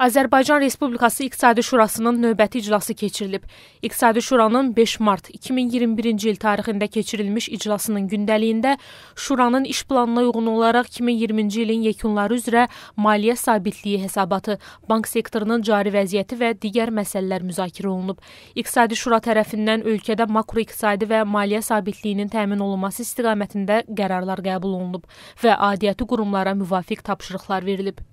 Azərbaycan Respublikası İqtisadi Şurasının növbəti iclası keçirilib. İqtisadi Şuranın 5 mart 2021-ci il tarixində keçirilmiş iclasının gündəliyində Şuranın iş planına uyğun olaraq 2020-ci ilin yekunları üzrə maliyyə sabitliyi hesabatı, bank sektorunun cari vəziyyəti və digər məsələlər müzakirə olunub. İqtisadi Şura tərəfindən ölkədə makroiqtisadi və maliyyə sabitliyinin təmin olunması istiqamətində qərarlar qəbul olunub və adiyyəti qurumlara müvafiq tapşırıqlar verilib.